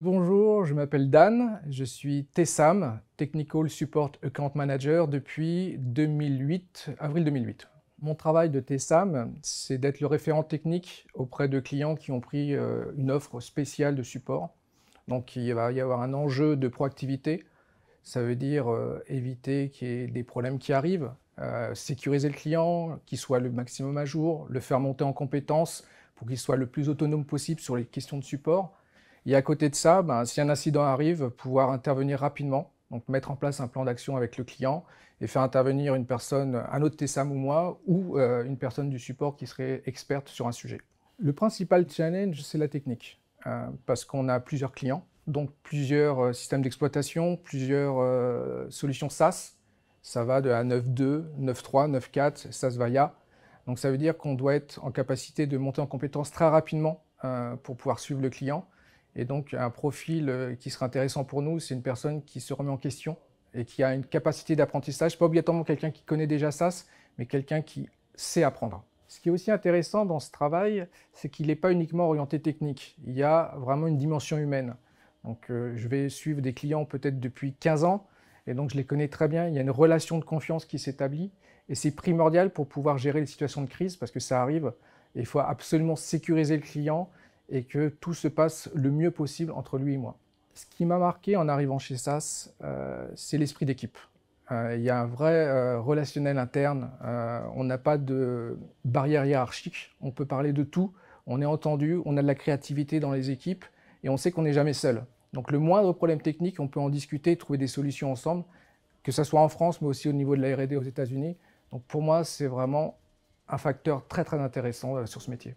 Bonjour, je m'appelle Dan, je suis TSAM, Technical Support Account Manager depuis 2008, avril 2008. Mon travail de TSAM, c'est d'être le référent technique auprès de clients qui ont pris euh, une offre spéciale de support. Donc il va y avoir un enjeu de proactivité, ça veut dire euh, éviter qu'il y ait des problèmes qui arrivent, euh, sécuriser le client, qu'il soit le maximum à jour, le faire monter en compétences pour qu'il soit le plus autonome possible sur les questions de support. Et à côté de ça, ben, si un incident arrive, pouvoir intervenir rapidement, donc mettre en place un plan d'action avec le client et faire intervenir une personne, un autre TSAM ou moi, ou euh, une personne du support qui serait experte sur un sujet. Le principal challenge, c'est la technique, euh, parce qu'on a plusieurs clients, donc plusieurs euh, systèmes d'exploitation, plusieurs solutions SaaS. Ça va de a 9.2, 9.3, 9.4, SaaS Vaya. Donc ça veut dire qu'on doit être en capacité de monter en compétence très rapidement pour pouvoir suivre le client. Et donc, un profil euh, qui serait intéressant pour nous, c'est une personne qui se remet en question et qui a une capacité d'apprentissage. Pas obligatoirement quelqu'un qui connaît déjà SAS, mais quelqu'un qui sait apprendre. Ce qui est aussi intéressant dans ce travail, c'est qu'il n'est pas uniquement orienté technique. Il y a vraiment une dimension humaine. Donc, euh, je vais suivre des clients peut-être depuis 15 ans, et donc je les connais très bien. Il y a une relation de confiance qui s'établit, et c'est primordial pour pouvoir gérer les situations de crise, parce que ça arrive. Et il faut absolument sécuriser le client, et que tout se passe le mieux possible entre lui et moi. Ce qui m'a marqué en arrivant chez SAS, euh, c'est l'esprit d'équipe. Euh, il y a un vrai euh, relationnel interne, on n'a pas de barrière hiérarchique, on peut parler de tout, on est entendu, on a de la créativité dans les équipes et on sait qu'on n'est jamais seul. Donc le moindre problème technique, on peut en discuter, trouver des solutions ensemble, que ce soit en France, mais aussi au niveau de la RD aux États-Unis. Donc pour moi, c'est vraiment un facteur très très intéressant sur ce métier.